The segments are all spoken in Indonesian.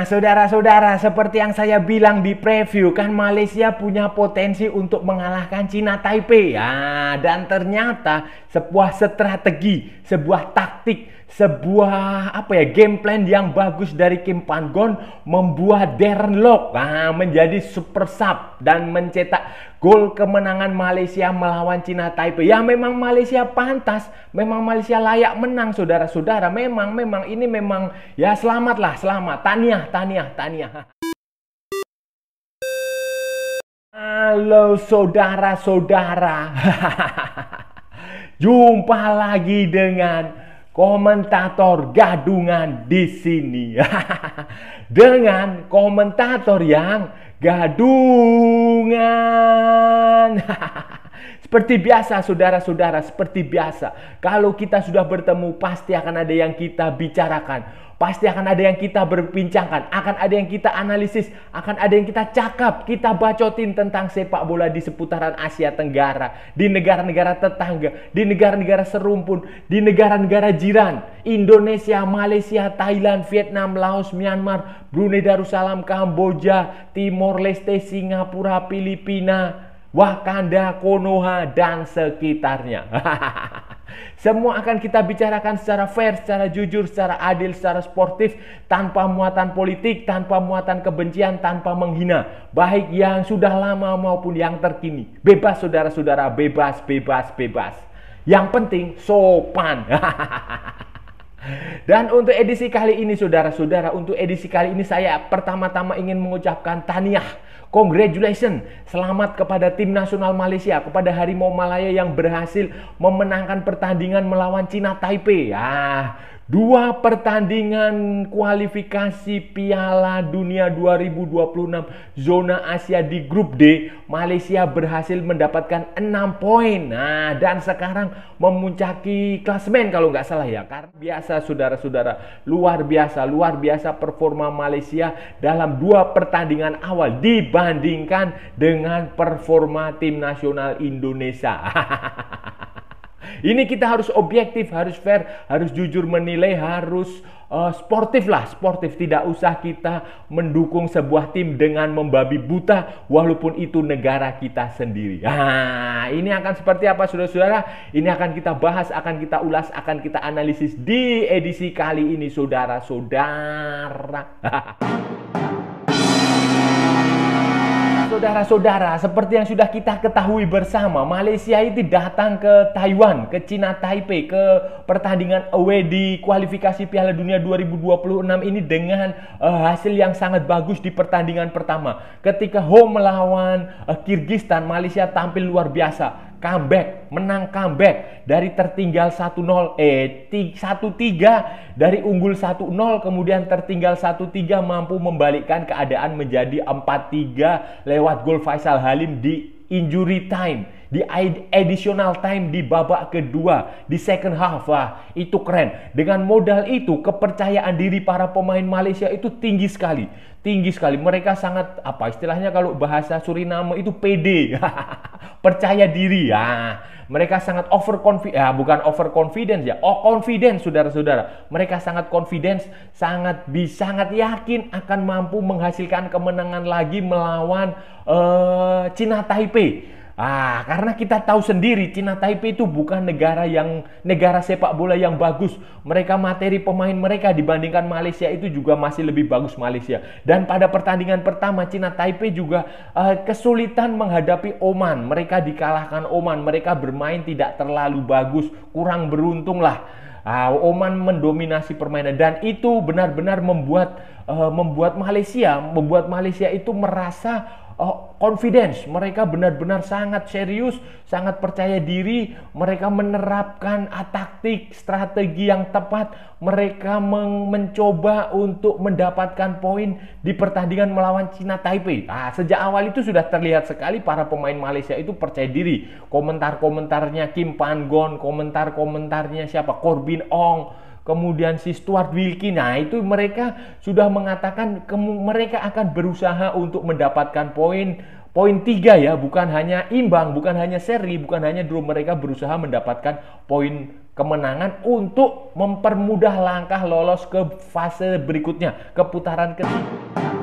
Nah, saudara-saudara, seperti yang saya bilang di preview, kan Malaysia punya potensi untuk mengalahkan Cina Taipei. Ya, dan ternyata sebuah strategi, sebuah taktik sebuah apa ya game plan yang bagus dari Kim Panggon membuat Darren Lock nah, menjadi super sub dan mencetak gol kemenangan Malaysia melawan Cina Taipei. Ya memang Malaysia pantas, memang Malaysia layak menang saudara-saudara. Memang memang ini memang ya selamatlah, selamat. tania tania tania Halo saudara-saudara. Jumpa lagi dengan komentator gadungan di sini dengan komentator yang gadungan. Seperti biasa, saudara-saudara, seperti biasa, kalau kita sudah bertemu, pasti akan ada yang kita bicarakan, pasti akan ada yang kita berbincangkan, akan ada yang kita analisis, akan ada yang kita cakap, kita bacotin tentang sepak bola di seputaran Asia Tenggara, di negara-negara tetangga, di negara-negara serumpun, di negara-negara jiran, Indonesia, Malaysia, Thailand, Vietnam, Laos, Myanmar, Brunei Darussalam, Kamboja, Timor Leste, Singapura, Filipina, Wakanda, Konoha, dan sekitarnya. Semua akan kita bicarakan secara fair, secara jujur, secara adil, secara sportif, tanpa muatan politik, tanpa muatan kebencian, tanpa menghina. Baik yang sudah lama maupun yang terkini. Bebas saudara-saudara, bebas, bebas, bebas. Yang penting sopan. Dan untuk edisi kali ini saudara-saudara, untuk edisi kali ini saya pertama-tama ingin mengucapkan taniah. Congratulations, selamat kepada tim nasional Malaysia, kepada Harimau Malaya yang berhasil memenangkan pertandingan melawan Cina Taipei. Ah, Dua pertandingan kualifikasi Piala Dunia 2026 zona Asia di grup D, Malaysia berhasil mendapatkan 6 poin. Nah, dan sekarang memuncaki klasemen kalau nggak salah ya. Karena biasa saudara-saudara, luar biasa, luar biasa performa Malaysia dalam dua pertandingan awal dibandingkan dengan performa tim nasional Indonesia. Ini kita harus objektif, harus fair, harus jujur menilai, harus uh, sportif lah, sportif. Tidak usah kita mendukung sebuah tim dengan membabi buta, walaupun itu negara kita sendiri. Nah, ini akan seperti apa, saudara-saudara? Ini akan kita bahas, akan kita ulas, akan kita analisis di edisi kali ini, saudara-saudara. saudara-saudara, seperti yang sudah kita ketahui bersama, Malaysia itu datang ke Taiwan, ke Cina Taipei, ke pertandingan away di kualifikasi Piala Dunia 2026 ini dengan uh, hasil yang sangat bagus di pertandingan pertama. Ketika home melawan uh, eh, Kirgistan, Malaysia tampil luar biasa comeback, menang comeback dari tertinggal 1-0 eh 1-3 dari unggul 1-0 kemudian tertinggal 1-3 mampu membalikkan keadaan menjadi 4-3 lewat gol Faisal Halim di injury time di additional time di babak kedua di second half lah itu keren dengan modal itu kepercayaan diri para pemain Malaysia itu tinggi sekali tinggi sekali mereka sangat apa istilahnya kalau bahasa Suriname itu PD percaya diri ya mereka sangat over confidence, ya ah, bukan over confidence ya oh confidence saudara-saudara mereka sangat confidence sangat bisa sangat yakin akan mampu menghasilkan kemenangan lagi melawan uh, eh, Cina Taipei Ah, karena kita tahu sendiri Cina Taipei itu bukan negara yang negara sepak bola yang bagus. Mereka materi pemain mereka dibandingkan Malaysia itu juga masih lebih bagus Malaysia. Dan pada pertandingan pertama Cina Taipei juga uh, kesulitan menghadapi Oman. Mereka dikalahkan Oman. Mereka bermain tidak terlalu bagus, kurang beruntung lah. Uh, Oman mendominasi permainan dan itu benar-benar membuat uh, membuat Malaysia membuat Malaysia itu merasa oh, confidence, mereka benar-benar sangat serius, sangat percaya diri, mereka menerapkan taktik, strategi yang tepat, mereka mencoba untuk mendapatkan poin di pertandingan melawan Cina Taipei. Ah, sejak awal itu sudah terlihat sekali para pemain Malaysia itu percaya diri. Komentar-komentarnya Kim Pan Gon, komentar-komentarnya siapa? Corbin Ong, kemudian si Stuart Wilkie. Nah, itu mereka sudah mengatakan mereka akan berusaha untuk mendapatkan poin poin tiga ya, bukan hanya imbang, bukan hanya seri, bukan hanya draw. Mereka berusaha mendapatkan poin kemenangan untuk mempermudah langkah lolos ke fase berikutnya, ke putaran ketiga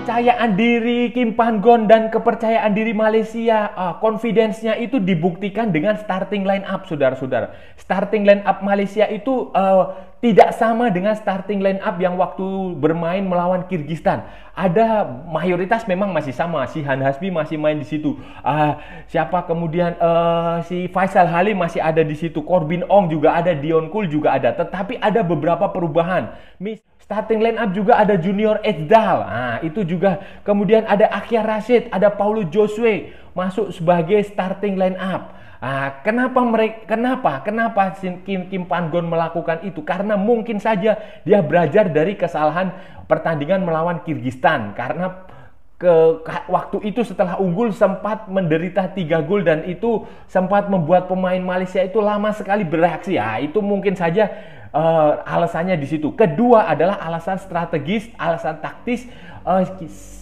kepercayaan diri Kim Panggon dan kepercayaan diri Malaysia, ah, confidence-nya itu dibuktikan dengan starting line up, saudara-saudara. Starting line up Malaysia itu uh, tidak sama dengan starting line up yang waktu bermain melawan Kirgistan. Ada mayoritas memang masih sama, si Han Hasbi masih main di situ. Uh, siapa kemudian uh, si Faisal Halim masih ada di situ, Corbin Ong juga ada, Dion Kul juga ada. Tetapi ada beberapa perubahan. Mis Starting line up juga ada Junior Edal. Nah, itu juga kemudian ada Akhir Rashid, ada Paulo Josue masuk sebagai starting line up. Nah, kenapa mereka kenapa kenapa Kim Kim Pangon melakukan itu? Karena mungkin saja dia belajar dari kesalahan pertandingan melawan Kirgistan karena ke waktu itu setelah unggul sempat menderita tiga gol dan itu sempat membuat pemain Malaysia itu lama sekali bereaksi ya itu mungkin saja uh, alasannya di situ. Kedua adalah alasan strategis, alasan taktis. Uh,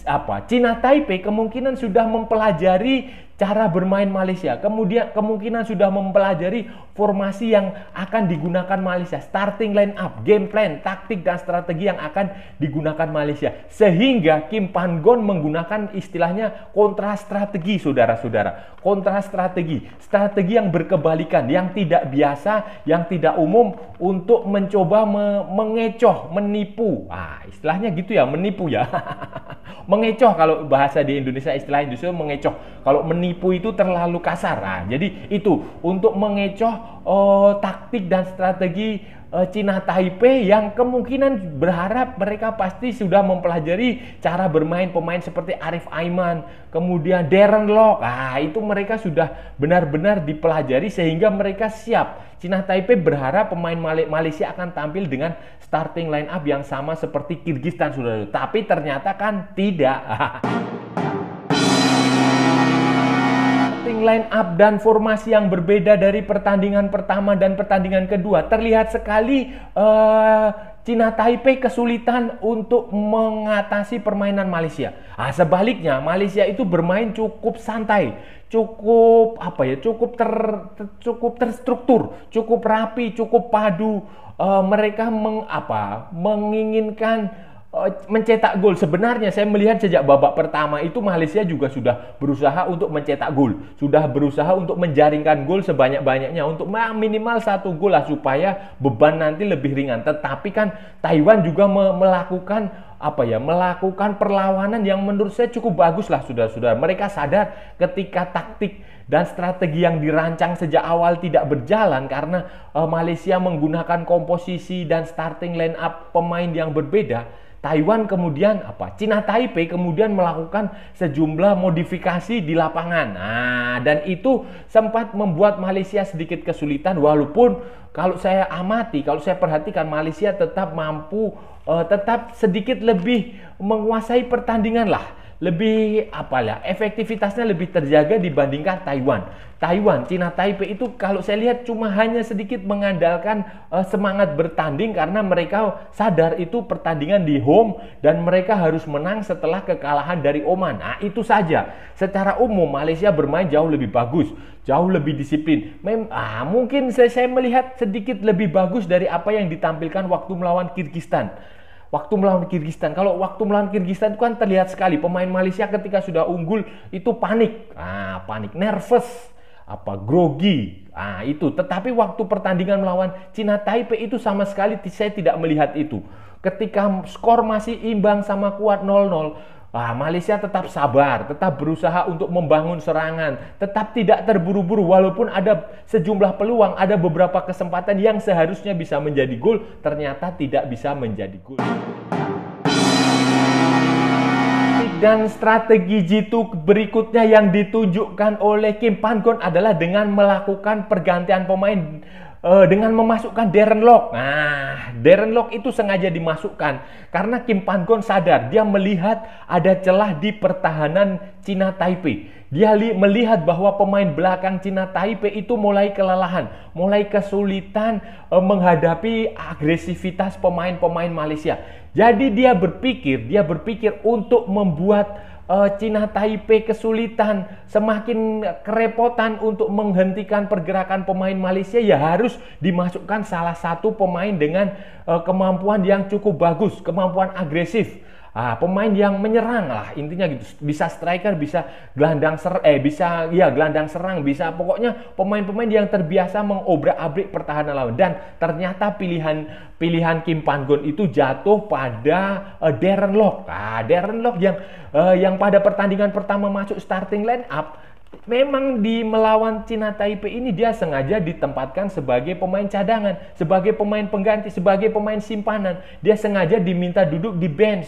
apa Cina Taipei kemungkinan sudah mempelajari cara bermain Malaysia. Kemudian kemungkinan sudah mempelajari formasi yang akan digunakan Malaysia, starting line up, game plan, taktik dan strategi yang akan digunakan Malaysia. Sehingga Kim Panggon menggunakan istilahnya kontra strategi saudara-saudara. Kontra strategi, strategi yang berkebalikan, yang tidak biasa, yang tidak umum untuk mencoba me mengecoh, menipu. Ah, istilahnya gitu ya, menipu ya. mengecoh kalau bahasa di Indonesia istilahnya justru mengecoh kalau menipu itu terlalu kasar nah jadi itu untuk mengecoh oh, taktik dan strategi eh, Cina Taipei yang kemungkinan berharap mereka pasti sudah mempelajari cara bermain pemain seperti Arif Aiman, kemudian Darren Lock. Ah, itu mereka sudah benar-benar dipelajari sehingga mereka siap. Cina Taipei berharap pemain Malaysia akan tampil dengan starting line up yang sama seperti Kirgistan sudah, Tapi ternyata kan tidak. starting line up dan formasi yang berbeda dari pertandingan pertama dan pertandingan kedua terlihat sekali uh, Cina Taipei kesulitan untuk mengatasi permainan Malaysia. Nah, sebaliknya Malaysia itu bermain cukup santai, cukup apa ya, cukup ter, ter cukup terstruktur, cukup rapi, cukup padu. E, mereka mengapa menginginkan Oh, mencetak gol. Sebenarnya saya melihat sejak babak pertama itu Malaysia juga sudah berusaha untuk mencetak gol, sudah berusaha untuk menjaringkan gol sebanyak-banyaknya untuk minimal satu gol lah supaya beban nanti lebih ringan. Tetapi kan Taiwan juga me melakukan apa ya melakukan perlawanan yang menurut saya cukup bagus lah sudah sudah Mereka sadar ketika taktik dan strategi yang dirancang sejak awal tidak berjalan karena uh, Malaysia menggunakan komposisi dan starting line up pemain yang berbeda Taiwan kemudian apa? Cina Taipei kemudian melakukan sejumlah modifikasi di lapangan. Nah, dan itu sempat membuat Malaysia sedikit kesulitan walaupun kalau saya amati, kalau saya perhatikan Malaysia tetap mampu uh, tetap sedikit lebih menguasai pertandingan lah lebih apa ya efektivitasnya lebih terjaga dibandingkan Taiwan. Taiwan, Cina Taipei itu kalau saya lihat cuma hanya sedikit mengandalkan uh, semangat bertanding karena mereka sadar itu pertandingan di home dan mereka harus menang setelah kekalahan dari Oman. Nah, itu saja. Secara umum Malaysia bermain jauh lebih bagus, jauh lebih disiplin. Mem ah, mungkin saya, saya melihat sedikit lebih bagus dari apa yang ditampilkan waktu melawan Kyrgyzstan waktu melawan Kirgistan. Kalau waktu melawan Kirgistan itu kan terlihat sekali pemain Malaysia ketika sudah unggul itu panik. Ah, panik, nervous, apa grogi. Ah, itu. Tetapi waktu pertandingan melawan Cina Taipei itu sama sekali saya tidak melihat itu. Ketika skor masih imbang sama kuat 0-0, Ah, Malaysia tetap sabar, tetap berusaha untuk membangun serangan, tetap tidak terburu-buru walaupun ada sejumlah peluang, ada beberapa kesempatan yang seharusnya bisa menjadi gol, ternyata tidak bisa menjadi gol. Dan strategi Jitu berikutnya yang ditunjukkan oleh Kim Pan adalah dengan melakukan pergantian pemain uh, dengan memasukkan Darren Lock. Nah, Darren Lock itu sengaja dimasukkan karena Kim Panggon sadar dia melihat ada celah di pertahanan Cina Taipei. Dia melihat bahwa pemain belakang Cina Taipei itu mulai kelelahan, mulai kesulitan e, menghadapi agresivitas pemain-pemain Malaysia. Jadi dia berpikir, dia berpikir untuk membuat uh, e, Cina Taipei kesulitan, semakin kerepotan untuk menghentikan pergerakan pemain Malaysia ya harus dimasukkan salah satu pemain dengan uh, kemampuan yang cukup bagus, kemampuan agresif ah, pemain yang menyerang lah intinya gitu bisa striker bisa gelandang ser eh bisa ya gelandang serang bisa pokoknya pemain-pemain yang terbiasa mengobrak-abrik pertahanan lawan dan ternyata pilihan pilihan Kim Panggon itu jatuh pada uh, Darren Lock ah Darren Lock yang uh, yang pada pertandingan pertama masuk starting line up Memang di melawan Cina Taipei ini dia sengaja ditempatkan sebagai pemain cadangan, sebagai pemain pengganti, sebagai pemain simpanan. Dia sengaja diminta duduk di bench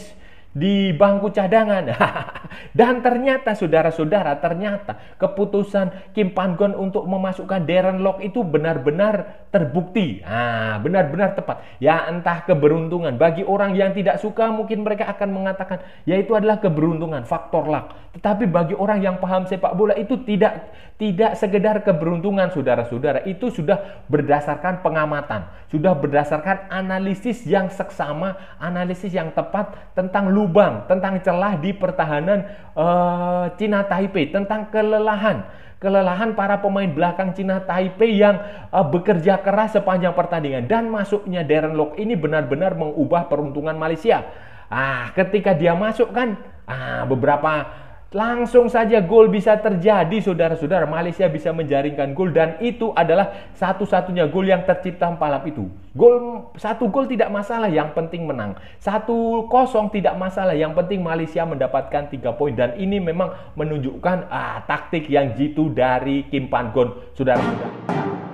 di bangku cadangan. Dan ternyata saudara-saudara, ternyata keputusan Kim pan untuk memasukkan Darren Lock itu benar-benar terbukti. Ah, benar-benar tepat. Ya entah keberuntungan. Bagi orang yang tidak suka mungkin mereka akan mengatakan yaitu adalah keberuntungan, faktor luck. Tetapi bagi orang yang paham sepak bola itu tidak tidak sekedar keberuntungan saudara-saudara. Itu sudah berdasarkan pengamatan, sudah berdasarkan analisis yang seksama, analisis yang tepat tentang lubang, tentang celah di pertahanan uh, Cina Taipei, tentang kelelahan, kelelahan para pemain belakang Cina Taipei yang uh, bekerja keras sepanjang pertandingan dan masuknya Darren Lok ini benar-benar mengubah peruntungan Malaysia. Ah, ketika dia masuk kan, ah beberapa Langsung saja gol bisa terjadi saudara-saudara. Malaysia bisa menjaringkan gol dan itu adalah satu-satunya gol yang tercipta malam itu. Gol satu gol tidak masalah, yang penting menang. Satu kosong tidak masalah, yang penting Malaysia mendapatkan tiga poin dan ini memang menunjukkan ah, taktik yang jitu dari Kim Pan Gon, saudara-saudara.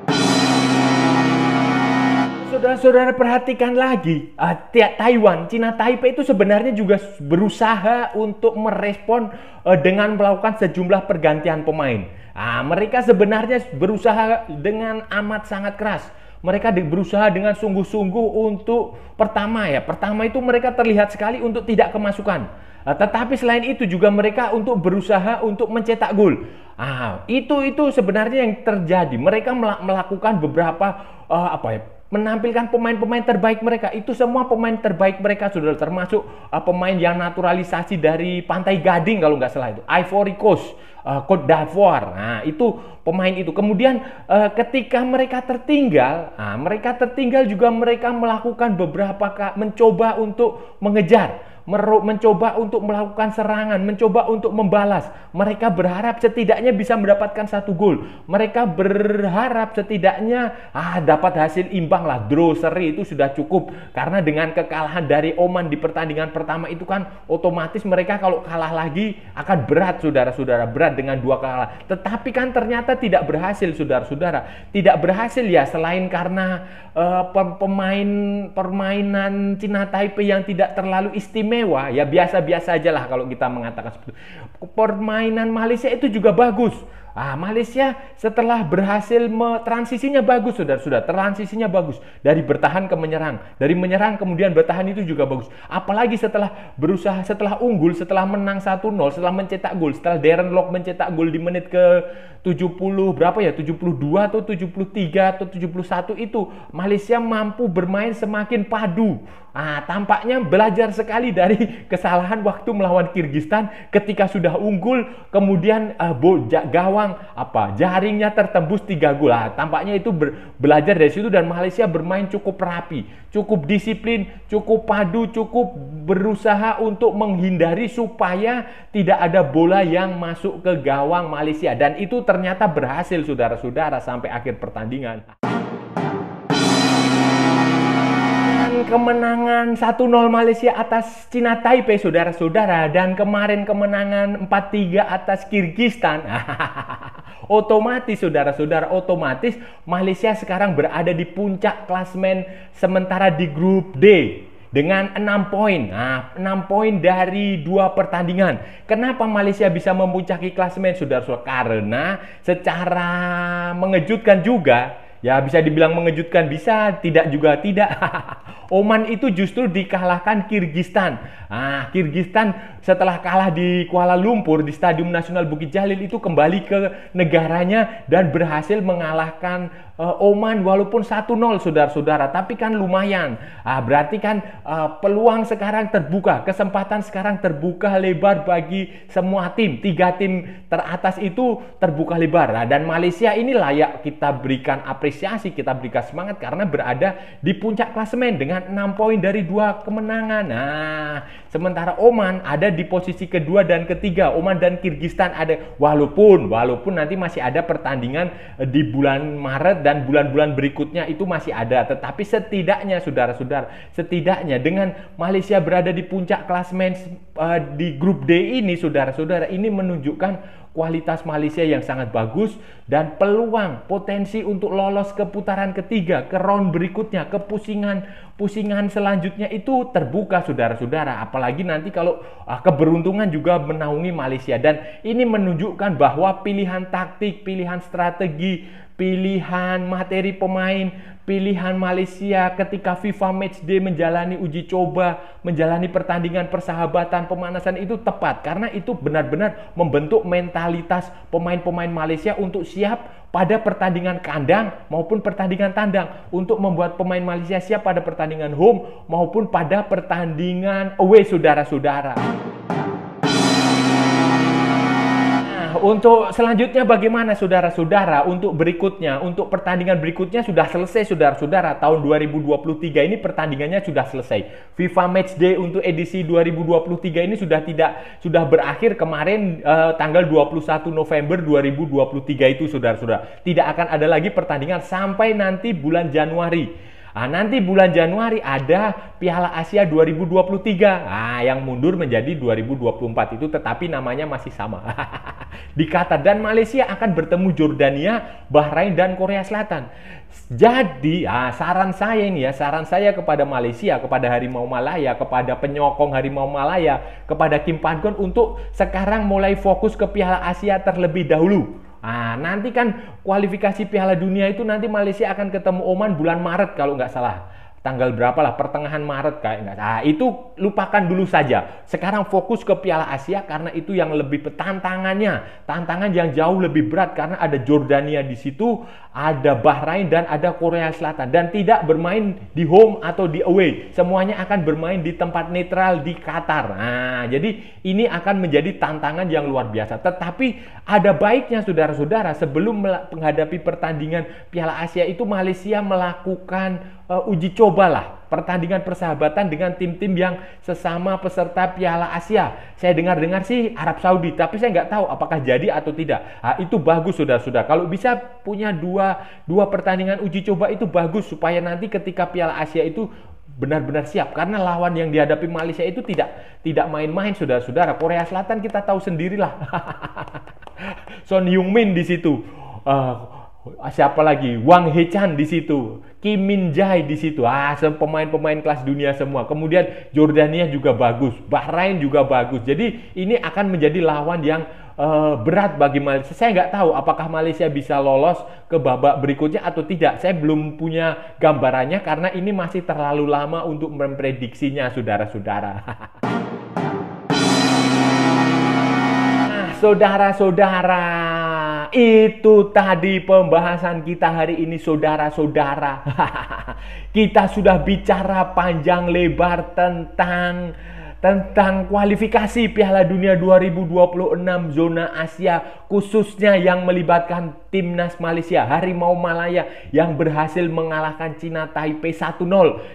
Saudara-saudara perhatikan lagi, uh, Taiwan, Cina Taipei itu sebenarnya juga berusaha untuk merespon uh, dengan melakukan sejumlah pergantian pemain. Uh, mereka sebenarnya berusaha dengan amat sangat keras. Mereka berusaha dengan sungguh-sungguh untuk pertama ya, pertama itu mereka terlihat sekali untuk tidak kemasukan. Uh, tetapi selain itu juga mereka untuk berusaha untuk mencetak gol. Ah, itu itu sebenarnya yang terjadi. Mereka melakukan beberapa uh, apa ya menampilkan pemain-pemain terbaik mereka. Itu semua pemain terbaik mereka sudah termasuk uh, pemain yang naturalisasi dari Pantai Gading kalau nggak salah itu. Ivory Coast, uh, Cote d'Ivoire. Nah, itu pemain itu. Kemudian uh, ketika mereka tertinggal, nah, mereka tertinggal juga mereka melakukan beberapa mencoba untuk mengejar mencoba untuk melakukan serangan, mencoba untuk membalas. Mereka berharap setidaknya bisa mendapatkan satu gol. Mereka berharap setidaknya ah dapat hasil imbang lah, draw seri itu sudah cukup. Karena dengan kekalahan dari Oman di pertandingan pertama itu kan otomatis mereka kalau kalah lagi akan berat saudara-saudara, berat dengan dua kalah. Tetapi kan ternyata tidak berhasil saudara-saudara. Tidak berhasil ya selain karena uh, pemain permainan Cina Taipei yang tidak terlalu istimewa mewah, ya biasa-biasa aja lah kalau kita mengatakan seperti itu. Permainan Malaysia itu juga bagus. Ah, Malaysia setelah berhasil transisinya bagus, saudara-saudara. Transisinya bagus dari bertahan ke menyerang, dari menyerang kemudian bertahan itu juga bagus. Apalagi setelah berusaha, setelah unggul, setelah menang 1-0, setelah mencetak gol, setelah Darren Lock mencetak gol di menit ke 70 berapa ya 72 atau 73 atau 71 itu Malaysia mampu bermain semakin padu. Ah tampaknya belajar sekali dari kesalahan waktu melawan Kirgistan ketika sudah unggul kemudian uh, ah, bo, gawang apa jaringnya tertembus tiga gol. Nah, tampaknya itu ber, belajar dari situ dan Malaysia bermain cukup rapi, cukup disiplin, cukup padu, cukup berusaha untuk menghindari supaya tidak ada bola yang masuk ke gawang Malaysia dan itu ternyata berhasil saudara-saudara sampai akhir pertandingan. kemenangan 1-0 Malaysia atas Cina Taipei saudara-saudara dan kemarin kemenangan 4-3 atas Kyrgyzstan. otomatis saudara-saudara otomatis Malaysia sekarang berada di puncak klasmen sementara di grup D dengan 6 poin. Nah, 6 poin dari dua pertandingan. Kenapa Malaysia bisa memuncaki klasmen, Saudara-saudara? Karena secara mengejutkan juga Ya bisa dibilang mengejutkan, bisa, tidak juga tidak. Oman itu justru dikalahkan Kirgistan. Ah, Kirgistan setelah kalah di Kuala Lumpur di Stadium Nasional Bukit Jalil itu kembali ke negaranya dan berhasil mengalahkan uh, Oman walaupun 1-0 saudara-saudara, tapi kan lumayan. Ah, berarti kan uh, peluang sekarang terbuka, kesempatan sekarang terbuka lebar bagi semua tim. Tiga tim teratas itu terbuka lebar. Nah, dan Malaysia ini layak kita berikan apresiasi, kita berikan semangat karena berada di puncak klasemen dengan 6 poin dari dua kemenangan. Nah, sementara Oman ada di posisi kedua dan ketiga. Oman dan Kyrgyzstan ada walaupun walaupun nanti masih ada pertandingan eh, di bulan Maret dan bulan-bulan berikutnya itu masih ada. Tetapi setidaknya saudara-saudara, setidaknya dengan Malaysia berada di puncak klasemen uh, di grup D ini saudara-saudara ini menunjukkan kualitas Malaysia yang sangat bagus dan peluang potensi untuk lolos ke putaran ketiga, ke round berikutnya, ke pusingan pusingan selanjutnya itu terbuka saudara-saudara. Apalagi nanti kalau ah, keberuntungan juga menaungi Malaysia dan ini menunjukkan bahwa pilihan taktik, pilihan strategi pilihan materi pemain, pilihan Malaysia ketika FIFA Match Matchday menjalani uji coba, menjalani pertandingan persahabatan pemanasan itu tepat karena itu benar-benar membentuk mentalitas pemain-pemain Malaysia untuk siap pada pertandingan kandang maupun pertandingan tandang untuk membuat pemain Malaysia siap pada pertandingan home maupun pada pertandingan away saudara-saudara untuk selanjutnya bagaimana saudara-saudara? Untuk berikutnya, untuk pertandingan berikutnya sudah selesai saudara-saudara. Tahun 2023 ini pertandingannya sudah selesai. FIFA Matchday untuk edisi 2023 ini sudah tidak sudah berakhir kemarin eh, tanggal 21 November 2023 itu saudara-saudara. Tidak akan ada lagi pertandingan sampai nanti bulan Januari. Ah nanti bulan Januari ada Piala Asia 2023. ah yang mundur menjadi 2024 itu tetapi namanya masih sama. Di Qatar dan Malaysia akan bertemu Jordania, Bahrain dan Korea Selatan. Jadi, ah saran saya ini ya, saran saya kepada Malaysia, kepada Harimau Malaya, kepada penyokong Harimau Malaya, kepada Kim Pangon untuk sekarang mulai fokus ke Piala Asia terlebih dahulu nah nanti kan kualifikasi Piala Dunia itu nanti Malaysia akan ketemu Oman bulan Maret kalau nggak salah tanggal berapa lah pertengahan Maret kayak Nah, itu lupakan dulu saja. Sekarang fokus ke Piala Asia karena itu yang lebih tantangannya, tantangan yang jauh lebih berat karena ada Jordania di situ, ada Bahrain dan ada Korea Selatan dan tidak bermain di home atau di away. Semuanya akan bermain di tempat netral di Qatar. Nah, jadi ini akan menjadi tantangan yang luar biasa. Tetapi ada baiknya saudara-saudara sebelum menghadapi pertandingan Piala Asia itu Malaysia melakukan uh, uji lah pertandingan persahabatan dengan tim-tim yang sesama peserta Piala Asia. Saya dengar-dengar sih Arab Saudi, tapi saya nggak tahu apakah jadi atau tidak. Nah, itu bagus sudah-sudah. Kalau bisa punya dua dua pertandingan uji coba itu bagus supaya nanti ketika Piala Asia itu benar-benar siap karena lawan yang dihadapi Malaysia itu tidak tidak main-main sudah saudara Korea Selatan kita tahu sendirilah Son Heung Min di situ uh, Ah, siapa lagi? Wang Hechan di situ, Kim Min Jae di situ. Ah, pemain-pemain kelas dunia semua. Kemudian Jordania juga bagus, Bahrain juga bagus. Jadi ini akan menjadi lawan yang uh, berat bagi Malaysia. Saya nggak tahu apakah Malaysia bisa lolos ke babak berikutnya atau tidak. Saya belum punya gambarannya karena ini masih terlalu lama untuk memprediksinya, saudara-saudara. Ah, saudara-saudara, itu tadi pembahasan kita hari ini, saudara-saudara. kita sudah bicara panjang lebar tentang tentang kualifikasi Piala Dunia 2026 zona Asia khususnya yang melibatkan timnas Malaysia Harimau Malaya yang berhasil mengalahkan Cina Taipei 1-0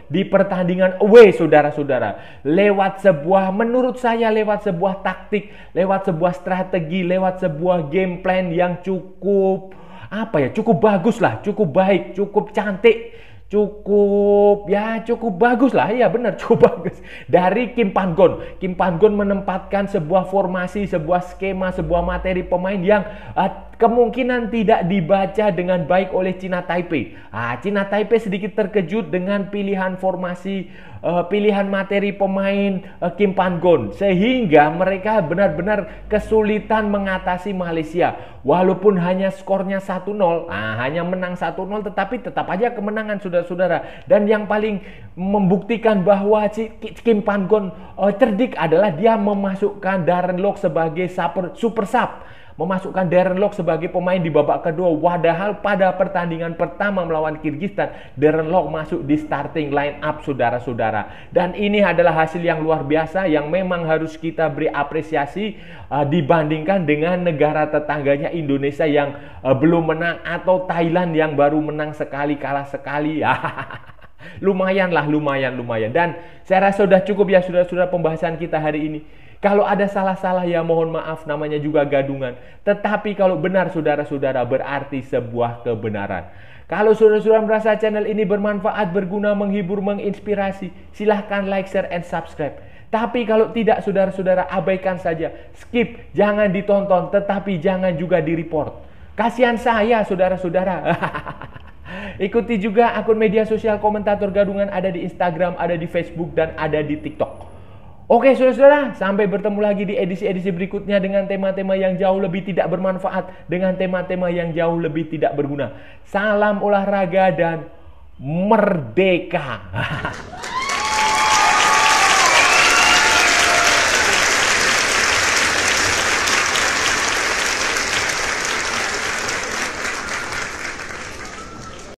di pertandingan away saudara-saudara lewat sebuah menurut saya lewat sebuah taktik lewat sebuah strategi lewat sebuah game plan yang cukup apa ya cukup bagus lah cukup baik cukup cantik cukup ya cukup bagus lah ya benar cukup bagus dari Kim Pangon. Kim Pangon menempatkan sebuah formasi, sebuah skema, sebuah materi pemain yang uh, kemungkinan tidak dibaca dengan baik oleh Cina Taipei. Ah, Cina Taipei sedikit terkejut dengan pilihan formasi, uh, pilihan materi pemain uh, Kim Pan-gon sehingga mereka benar-benar kesulitan mengatasi Malaysia. Walaupun hanya skornya 1-0, ah, hanya menang 1-0 tetapi tetap aja kemenangan saudara-saudara. Dan yang paling membuktikan bahwa si Kim Pan-gon uh, eh, cerdik adalah dia memasukkan Darren Lok sebagai super, super sub memasukkan Darren Lock sebagai pemain di babak kedua. wadahal pada pertandingan pertama melawan Kyrgyzstan, Darren Lock masuk di starting line up saudara-saudara. Dan ini adalah hasil yang luar biasa yang memang harus kita beri apresiasi uh, dibandingkan dengan negara tetangganya Indonesia yang uh, belum menang atau Thailand yang baru menang sekali kalah sekali. lumayan lah, lumayan, lumayan. Dan saya rasa sudah cukup ya sudah-sudah pembahasan kita hari ini. Kalau ada salah-salah ya mohon maaf namanya juga gadungan. Tetapi kalau benar saudara-saudara berarti sebuah kebenaran. Kalau saudara-saudara merasa channel ini bermanfaat, berguna, menghibur, menginspirasi, silahkan like, share, and subscribe. Tapi kalau tidak saudara-saudara abaikan saja, skip, jangan ditonton, tetapi jangan juga di report. Kasihan saya saudara-saudara. Ikuti juga akun media sosial komentator gadungan ada di Instagram, ada di Facebook, dan ada di TikTok. Oke saudara-saudara, sampai bertemu lagi di edisi-edisi berikutnya dengan tema-tema yang jauh lebih tidak bermanfaat, dengan tema-tema yang jauh lebih tidak berguna. Salam olahraga dan merdeka.